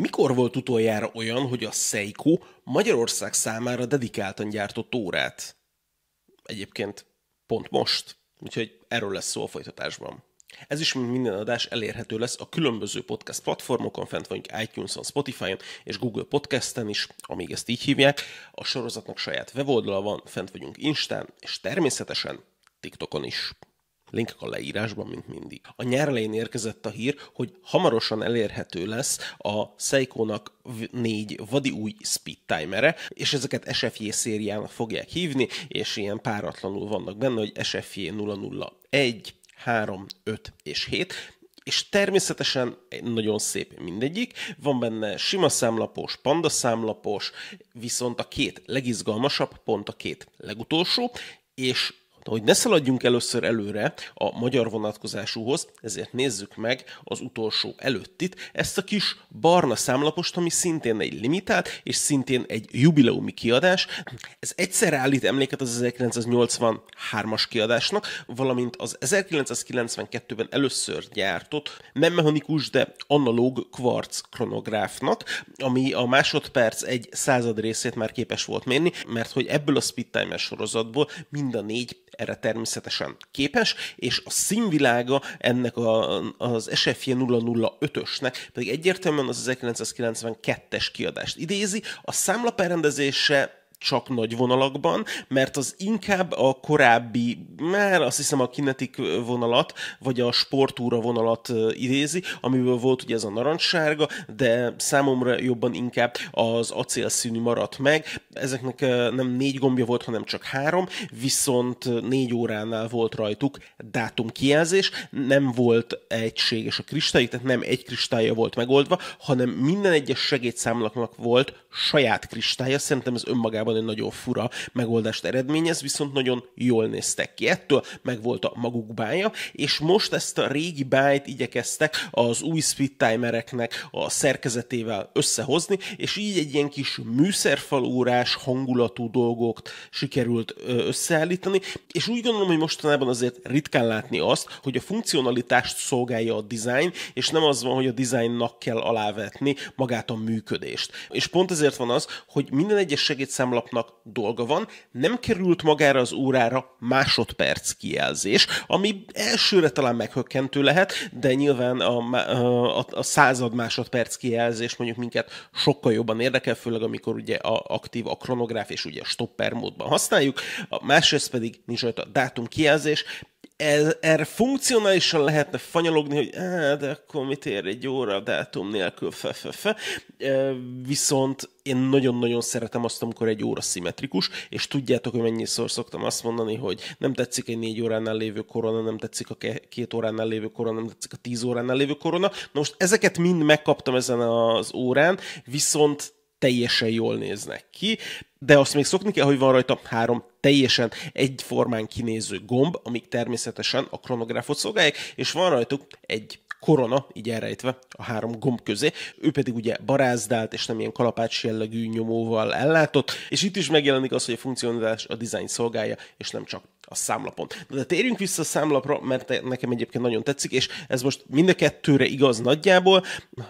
Mikor volt utoljára olyan, hogy a Seiko Magyarország számára dedikáltan gyártott órát? Egyébként pont most, úgyhogy erről lesz szó a folytatásban. Ez is minden adás elérhető lesz a különböző podcast platformokon, fent vagyunk iTunes-on, Spotify-on és Google Podcast-en is, amíg ezt így hívják. A sorozatnak saját weboldala van, fent vagyunk Instán, és természetesen TikTokon is linkek a leírásban, mint mindig. A nyár elején érkezett a hír, hogy hamarosan elérhető lesz a Seiko-nak négy vadi új speed timere, és ezeket SFJ szériának fogják hívni, és ilyen páratlanul vannak benne, hogy SFJ 001, 3, 5 és 7, és természetesen nagyon szép mindegyik, van benne sima számlapos, panda számlapos, viszont a két legizgalmasabb, pont a két legutolsó, és de hogy ne szaladjunk először előre a magyar vonatkozásúhoz, ezért nézzük meg az utolsó előttit, ezt a kis barna számlapost, ami szintén egy limitált, és szintén egy jubileumi kiadás. Ez egyszer állít emléket az 1983-as kiadásnak, valamint az 1992-ben először gyártott, nem mechanikus, de analóg kvarc kronográfnak, ami a másodperc egy század részét már képes volt mérni, mert hogy ebből a speedtimer sorozatból mind a négy erre természetesen képes, és a színvilága ennek a, az SFJ 005-ösnek pedig egyértelműen az 1992-es kiadást idézi, a számlaperrendezése csak nagy vonalakban, mert az inkább a korábbi, már azt hiszem a kinetik vonalat, vagy a sportúra vonalat idézi, amiből volt ugye ez a narancssárga, de számomra jobban inkább az acélszínű maradt meg. Ezeknek nem négy gombja volt, hanem csak három, viszont négy óránál volt rajtuk dátumkijelzés, nem volt egységes a kristály, tehát nem egy kristálya volt megoldva, hanem minden egyes segédszámlaknak volt saját kristálya, szerintem ez önmagában valójában egy nagyon fura megoldást eredményez, viszont nagyon jól néztek ki. Ettől megvolt a maguk bája, és most ezt a régi bájt igyekeztek az új speed timereknek a szerkezetével összehozni, és így egy ilyen kis műszerfalórás hangulatú dolgot sikerült összeállítani, és úgy gondolom, hogy mostanában azért ritkán látni azt, hogy a funkcionalitást szolgálja a design, és nem az van, hogy a designnak kell alávetni magát a működést. És pont ezért van az, hogy minden egyes segédszámla tárlapnak dolga van, nem került magára az órára másodperc kijelzés, ami elsőre talán meghökkentő lehet, de nyilván a, a, a század másodperc kijelzés mondjuk minket sokkal jobban érdekel, főleg amikor ugye a aktív a kronográf és ugye stopper módban használjuk, a másrészt pedig nincs rajta dátum kijelzés, ez, erre funkcionálisan lehetne fanyalogni, hogy á, de akkor mit ér egy óra dátum nélkül, fe, fe, fe. Viszont én nagyon-nagyon szeretem azt, amikor egy óra szimmetrikus, és tudjátok, hogy mennyiszor szoktam azt mondani, hogy nem tetszik egy négy óránál lévő korona, nem tetszik a két óránál lévő korona, nem tetszik a tíz óránál lévő korona. Na most ezeket mind megkaptam ezen az órán, viszont teljesen jól néznek ki, de azt még szokni kell, hogy van rajta három teljesen egyformán kinéző gomb, amik természetesen a kronográfot szolgálják, és van rajtuk egy korona, így elrejtve a három gomb közé. Ő pedig ugye barázdált és nem ilyen kalapács jellegű nyomóval ellátott, és itt is megjelenik az, hogy a funkcionalitás a design szolgálja, és nem csak a számlapon. De térjünk vissza a számlapra, mert nekem egyébként nagyon tetszik, és ez most mind a kettőre igaz nagyjából.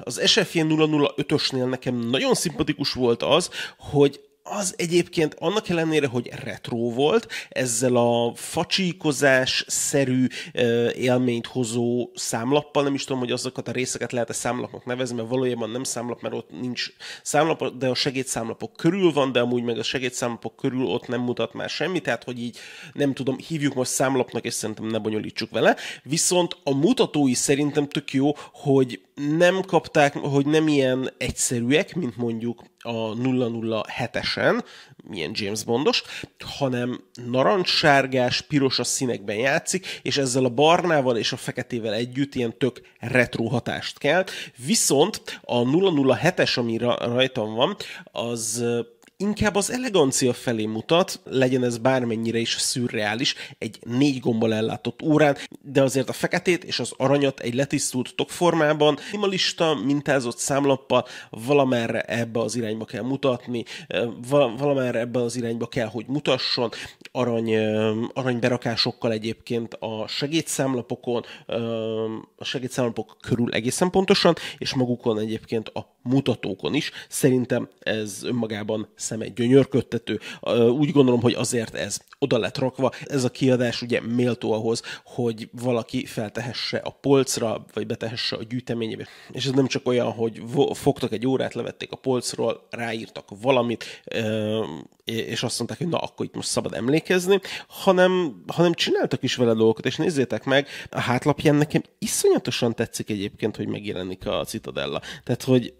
Az SFJ 005-ösnél nekem nagyon szimpatikus volt az, hogy az egyébként annak ellenére, hogy retro volt, ezzel a facsíkozás-szerű élményt hozó számlappal, nem is tudom, hogy azokat a részeket lehet a számlapnak nevezni, mert valójában nem számlap, mert ott nincs számlap, de a segédszámlapok körül van, de amúgy meg a segédszámlapok körül ott nem mutat már semmi, tehát hogy így nem tudom, hívjuk most számlapnak, és szerintem ne bonyolítsuk vele. Viszont a mutatói szerintem tök jó, hogy nem kapták, hogy nem ilyen egyszerűek, mint mondjuk a 007-esen, milyen James Bondos, hanem narancssárgás, piros a színekben játszik, és ezzel a barnával és a feketével együtt ilyen tök retro hatást kelt. Viszont a 007-es, ami ra- rajtam van, az inkább az elegancia felé mutat, legyen ez bármennyire is szürreális, egy négy gombbal ellátott órán, de azért a feketét és az aranyat egy letisztult tokformában, minimalista, mintázott számlappal valamerre ebbe az irányba kell mutatni, eh, valamerre ebbe az irányba kell, hogy mutasson, arany, eh, aranyberakásokkal egyébként a segédszámlapokon, eh, a segédszámlapok körül egészen pontosan, és magukon egyébként a mutatókon is. Szerintem ez önmagában szem egy gyönyörködtető. Úgy gondolom, hogy azért ez oda lett rakva. Ez a kiadás ugye méltó ahhoz, hogy valaki feltehesse a polcra, vagy betehesse a gyűjteményébe. És ez nem csak olyan, hogy fogtak egy órát, levették a polcról, ráírtak valamit, és azt mondták, hogy na, akkor itt most szabad emlékezni, hanem, hanem csináltak is vele dolgokat, és nézzétek meg, a hátlapján nekem iszonyatosan tetszik egyébként, hogy megjelenik a Citadella. Tehát, hogy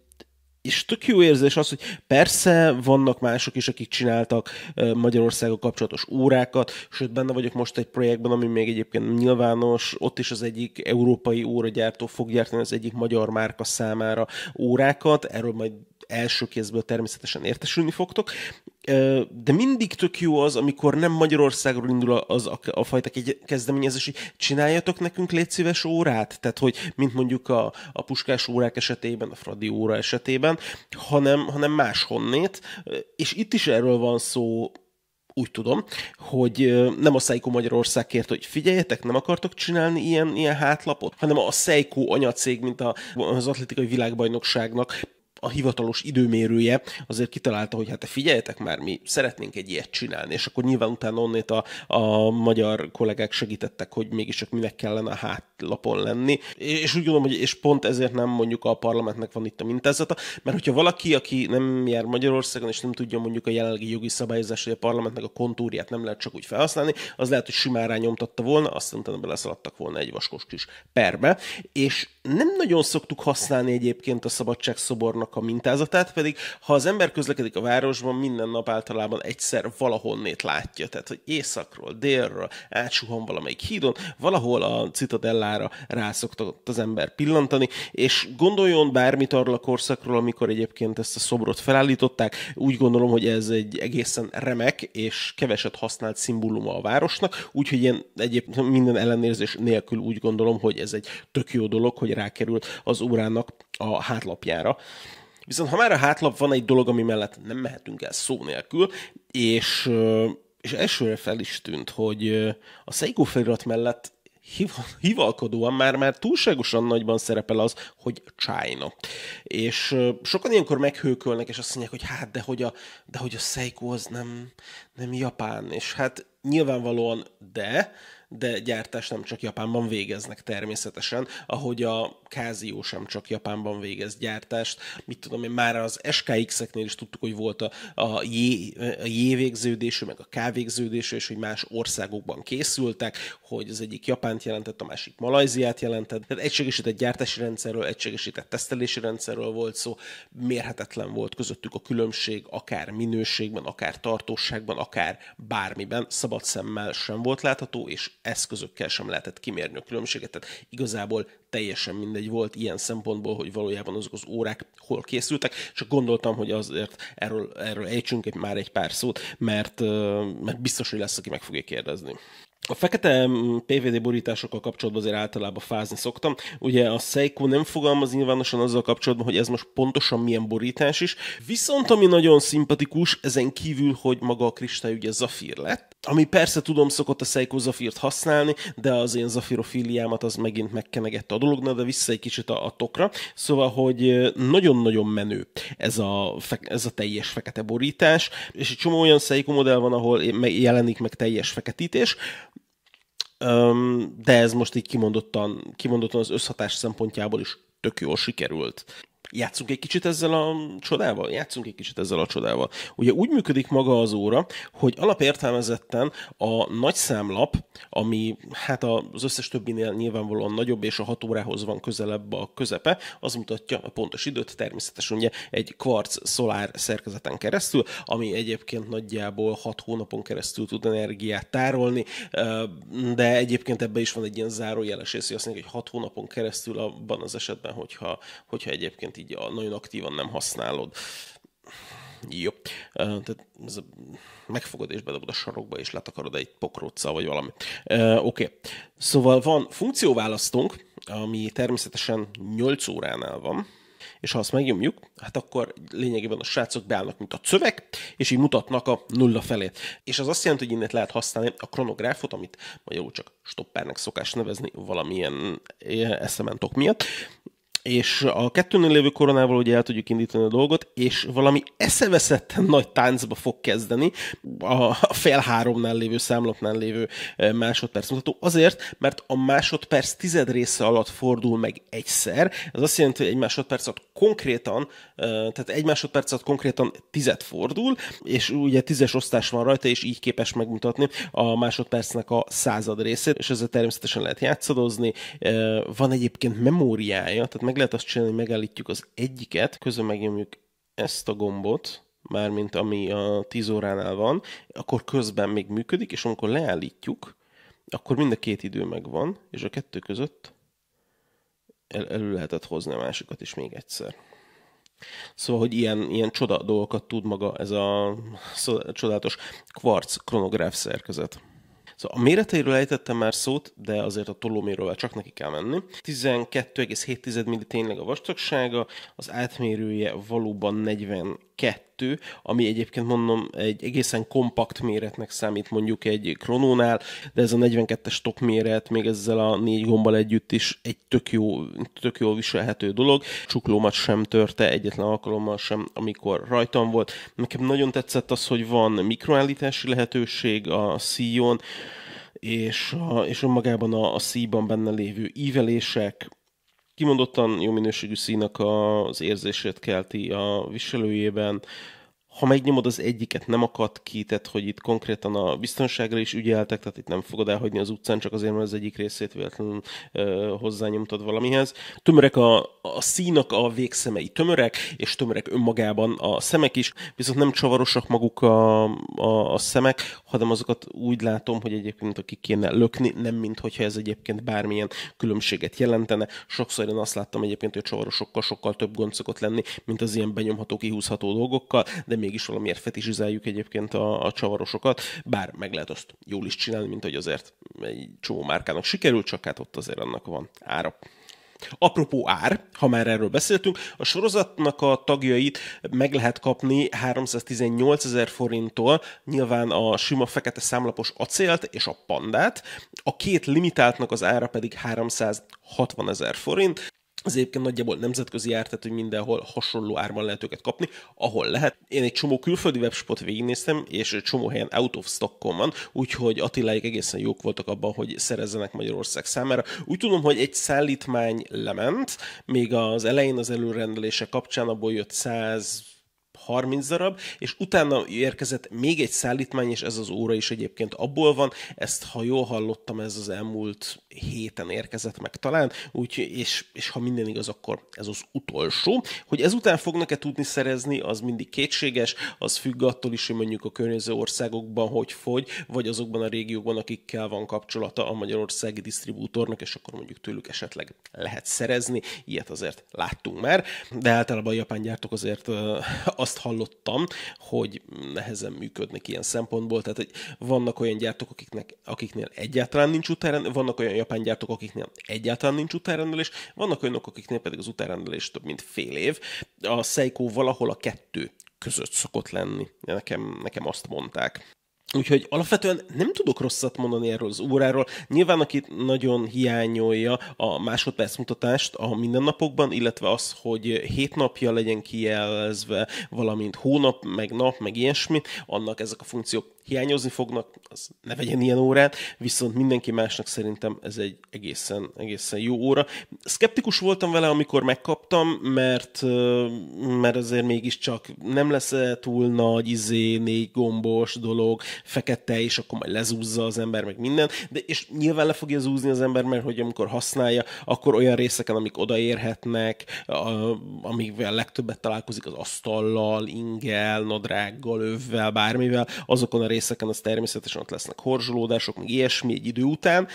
és tök jó érzés az, hogy persze vannak mások is, akik csináltak Magyarországgal kapcsolatos órákat, sőt benne vagyok most egy projektben, ami még egyébként nyilvános, ott is az egyik európai óragyártó fog gyártani az egyik magyar márka számára órákat, erről majd első kézből természetesen értesülni fogtok, de mindig tök jó az, amikor nem Magyarországról indul az a, a fajta kezdeményezés, hogy csináljatok nekünk létszíves órát, tehát hogy mint mondjuk a, a puskás órák esetében, a fradi óra esetében, hanem, hanem máshonnét, és itt is erről van szó, úgy tudom, hogy nem a Seiko Magyarország kért, hogy figyeljetek, nem akartok csinálni ilyen, ilyen hátlapot, hanem a Seiko anyacég, mint a, az atlétikai világbajnokságnak a hivatalos időmérője azért kitalálta, hogy hát figyeljetek már, mi szeretnénk egy ilyet csinálni, és akkor nyilván utána onnét a, a magyar kollégák segítettek, hogy mégiscsak minek kellene a hátlapon lenni, és úgy gondolom, hogy és pont ezért nem mondjuk a parlamentnek van itt a mintázata, mert hogyha valaki, aki nem jár Magyarországon, és nem tudja mondjuk a jelenlegi jogi szabályozás, hogy a parlamentnek a kontúrját nem lehet csak úgy felhasználni, az lehet, hogy simán rányomtatta volna, aztán utána beleszaladtak volna egy vaskos kis perbe, és nem nagyon szoktuk használni egyébként a szabadságszobornak a mintázatát, pedig ha az ember közlekedik a városban, minden nap általában egyszer valahonnét látja, tehát hogy északról, délről, átsuhan valamelyik hídon, valahol a citadellára rászoktott az ember pillantani, és gondoljon bármit arról a korszakról, amikor egyébként ezt a szobrot felállították, úgy gondolom, hogy ez egy egészen remek és keveset használt szimbóluma a városnak, úgyhogy én egyébként minden ellenérzés nélkül úgy gondolom, hogy ez egy tök jó dolog, hogy rákerül az órának a hátlapjára. Viszont ha már a hátlap van egy dolog, ami mellett nem mehetünk el szó nélkül, és, és elsőre fel is tűnt, hogy a Seiko felirat mellett hivalkodóan már, már túlságosan nagyban szerepel az, hogy China. És sokan ilyenkor meghőkölnek, és azt mondják, hogy hát, de hogy a, de hogy a Seiko az nem, nem japán. És hát nyilvánvalóan de, de gyártás nem csak Japánban végeznek természetesen, ahogy a Kázió sem csak Japánban végez gyártást. Mit tudom én, már az SKX-eknél is tudtuk, hogy volt a, a, J, a J végződésű, meg a K végződésű, és hogy más országokban készültek, hogy az egyik Japánt jelentett, a másik Malajziát jelentett. Tehát egységesített gyártási rendszerről, egységesített tesztelési rendszerről volt szó, mérhetetlen volt közöttük a különbség, akár minőségben, akár tartóságban, akár bármiben, szabad szemmel sem volt látható, és eszközökkel sem lehetett kimérni a különbséget, tehát igazából teljesen mindegy volt ilyen szempontból, hogy valójában azok az órák hol készültek, csak gondoltam, hogy azért erről, erről ejtsünk már egy pár szót, mert, mert biztos, hogy lesz, aki meg fogja kérdezni. A fekete mm, PVD borításokkal kapcsolatban azért általában fázni szoktam. Ugye a Seiko nem fogalmaz nyilvánosan azzal kapcsolatban, hogy ez most pontosan milyen borítás is. Viszont ami nagyon szimpatikus, ezen kívül, hogy maga a kristály ugye zafír lett, ami persze tudom, szokott a Seiko zafírt használni, de az én zafirofíliámat az megint megkenegette a dolognak, de vissza egy kicsit a, a tokra. Szóval, hogy nagyon-nagyon menő ez a, ez a teljes fekete borítás, és egy csomó olyan Seiko modell van, ahol jelenik meg teljes feketítés, de ez most így kimondottan, kimondottan az összhatás szempontjából is tök jól sikerült. Játszunk egy kicsit ezzel a csodával? Játszunk egy kicsit ezzel a csodával. Ugye úgy működik maga az óra, hogy alapértelmezetten a nagy számlap, ami hát az összes többinél nyilvánvalóan nagyobb, és a hat órához van közelebb a közepe, az mutatja a pontos időt, természetesen ugye egy kvarc szolár szerkezeten keresztül, ami egyébként nagyjából hat hónapon keresztül tud energiát tárolni, de egyébként ebbe is van egy ilyen zárójeles észre, azt mondjuk, hogy hat hónapon keresztül abban az esetben, hogyha, hogyha egyébként így így nagyon aktívan nem használod. Jó. Tehát ez a, megfogod és bedobod a sarokba, és letakarod egy pokróccal, vagy valami. E, Oké. Okay. Szóval van funkcióválasztónk, ami természetesen 8 óránál van, és ha azt megnyomjuk, hát akkor lényegében a srácok beállnak, mint a cövek, és így mutatnak a nulla felé. És az azt jelenti, hogy innen lehet használni a kronográfot, amit magyarul csak stoppernek szokás nevezni valamilyen eh, eszementok miatt, és a kettőnél lévő koronával ugye el tudjuk indítani a dolgot, és valami eszeveszetten nagy táncba fog kezdeni a fél háromnál lévő számlapnál lévő e, másodperc mutató, azért, mert a másodperc tized része alatt fordul meg egyszer, ez azt jelenti, hogy egy másodperc alatt konkrétan, e, tehát egy másodperc alatt konkrétan tized fordul, és ugye tízes osztás van rajta, és így képes megmutatni a másodpercnek a század részét, és ezzel természetesen lehet játszadozni, e, van egyébként memóriája, tehát meg lehet azt csinálni, hogy megállítjuk az egyiket, közben megnyomjuk ezt a gombot, mármint ami a 10 óránál van, akkor közben még működik, és amikor leállítjuk, akkor mind a két idő megvan, és a kettő között el- elő lehetett hozni a másikat is még egyszer. Szóval, hogy ilyen, ilyen csoda dolgokat tud maga ez a szóval csodálatos kvarc kronográf szerkezet. Szóval a méreteiről ejtettem már szót, de azért a tolóméről csak neki kell menni. 12,7 milli tényleg a vastagsága, az átmérője valóban 40 kettő, ami egyébként mondom egy egészen kompakt méretnek számít mondjuk egy kronónál, de ez a 42-es tok méret még ezzel a négy gombbal együtt is egy tök, jó, tök jó viselhető dolog. Csuklómat sem törte egyetlen alkalommal sem, amikor rajtam volt. Nekem nagyon tetszett az, hogy van mikroállítási lehetőség a szíjon, és, a, és önmagában a, a szíjban benne lévő ívelések, kimondottan jó minőségű színak az érzését kelti a viselőjében, ha megnyomod az egyiket, nem akad ki, tehát hogy itt konkrétan a biztonságra is ügyeltek, tehát itt nem fogod elhagyni az utcán, csak azért, mert az egyik részét véletlenül ö, hozzányomtad valamihez. Tömörek a, a színak a végszemei tömörek, és tömörek önmagában a szemek is, viszont nem csavarosak maguk a, a, a szemek, hanem azokat úgy látom, hogy egyébként aki kéne lökni, nem mint hogyha ez egyébként bármilyen különbséget jelentene. Sokszor én azt láttam egyébként, hogy a csavarosokkal sokkal több gond szokott lenni, mint az ilyen benyomható, kihúzható dolgokkal, de még mégis valamiért fetisizáljuk egyébként a, a csavarosokat, bár meg lehet azt jól is csinálni, mint hogy azért egy csomó márkának sikerült, csak hát ott azért annak van ára. Apropó ár, ha már erről beszéltünk, a sorozatnak a tagjait meg lehet kapni 318 ezer forinttól, nyilván a sima fekete számlapos acélt és a pandát, a két limitáltnak az ára pedig 360 ezer forint, az egyébként nagyjából nemzetközi ár, tehát hogy mindenhol hasonló árban lehet őket kapni, ahol lehet. Én egy csomó külföldi webspot végignéztem, és egy csomó helyen out of stockon van, úgyhogy Attiláik egészen jók voltak abban, hogy szerezzenek Magyarország számára. Úgy tudom, hogy egy szállítmány lement, még az elején az előrendelése kapcsán abból jött 100 30 darab, és utána érkezett még egy szállítmány, és ez az óra is egyébként abból van, ezt ha jól hallottam, ez az elmúlt héten érkezett meg talán, úgy, és, és ha minden igaz, akkor ez az utolsó. Hogy ezután fognak-e tudni szerezni, az mindig kétséges, az függ attól is, hogy mondjuk a környező országokban hogy fogy, vagy azokban a régiókban, akikkel van kapcsolata a magyarországi disztribútornak, és akkor mondjuk tőlük esetleg lehet szerezni. Ilyet azért láttunk már, de általában a japán gyártók azért azt azt hallottam, hogy nehezen működnek ilyen szempontból, tehát hogy vannak olyan gyártók, akiknek, akiknél egyáltalán nincs utárendelés, vannak olyan japán gyártók, akiknél egyáltalán nincs utárendelés, vannak olyanok, akiknél pedig az utárendelés több mint fél év. A Seiko valahol a kettő között szokott lenni. Nekem, nekem azt mondták. Úgyhogy alapvetően nem tudok rosszat mondani erről az óráról. Nyilván, aki nagyon hiányolja a másodperc mutatást a mindennapokban, illetve az, hogy hét napja legyen kijelzve, valamint hónap, meg nap, meg ilyesmi, annak ezek a funkciók hiányozni fognak, az ne vegyen ilyen órát, viszont mindenki másnak szerintem ez egy egészen, egészen jó óra. Skeptikus voltam vele, amikor megkaptam, mert, mert azért mégiscsak nem lesz túl nagy, izé, négy gombos dolog, fekete, és akkor majd lezúzza az ember, meg minden, de és nyilván le fogja zúzni az ember, mert hogy amikor használja, akkor olyan részeken, amik odaérhetnek, amikvel legtöbbet találkozik az asztallal, ingel, nadrággal, övvel, bármivel, azokon a részeken, részeken az természetesen ott lesznek horzsolódások, meg ilyesmi egy idő után,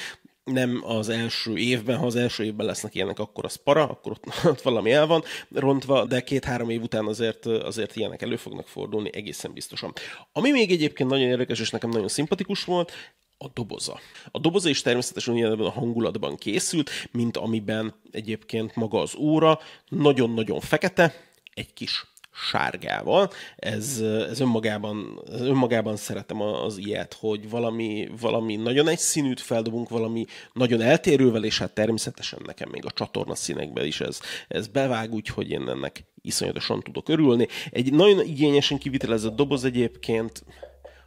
nem az első évben, ha az első évben lesznek ilyenek, akkor az para, akkor ott, ott valami el van rontva, de két-három év után azért, azért ilyenek elő fognak fordulni egészen biztosan. Ami még egyébként nagyon érdekes és nekem nagyon szimpatikus volt, a doboza. A doboza is természetesen ugyanebben a hangulatban készült, mint amiben egyébként maga az óra, nagyon-nagyon fekete, egy kis sárgával. Ez, ez, önmagában, ez önmagában szeretem az ilyet, hogy valami, valami nagyon egy színűt feldobunk, valami nagyon eltérővel, és hát természetesen nekem még a csatorna színekben is ez, ez bevág, úgyhogy én ennek iszonyatosan tudok örülni. Egy nagyon igényesen kivitelezett doboz egyébként,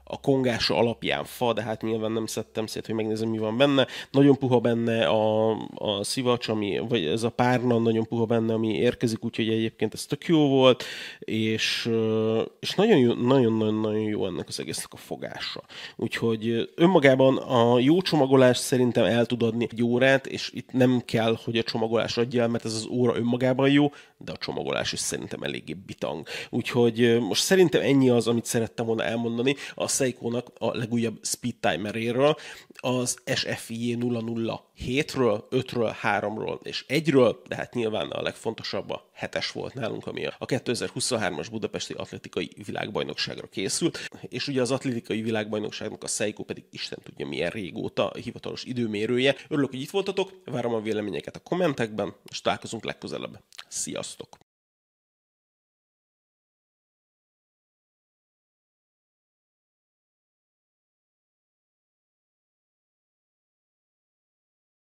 a kongása alapján fa, de hát nyilván nem szedtem szét, hogy megnézem, mi van benne. Nagyon puha benne a, a szivacs, ami, vagy ez a párna nagyon puha benne, ami érkezik, úgyhogy egyébként ez tök jó volt, és, és nagyon, jó, nagyon, nagyon, nagyon jó ennek az egésznek a fogása. Úgyhogy önmagában a jó csomagolás szerintem el tud adni egy órát, és itt nem kell, hogy a csomagolás adja el, mert ez az óra önmagában jó, de a csomagolás is szerintem eléggé bitang. Úgyhogy most szerintem ennyi az, amit szerettem volna elmondani a seiko a legújabb speed timeréről, az SFI 007-ről, 5-ről, 3-ról és 1-ről, de hát nyilván a legfontosabb a hetes volt nálunk, ami a 2023-as budapesti atletikai világbajnokságra készült, és ugye az atletikai világbajnokságnak a Seiko pedig Isten tudja milyen régóta hivatalos időmérője. Örülök, hogy itt voltatok, várom a véleményeket a kommentekben, és találkozunk legközelebb. Sziasztok!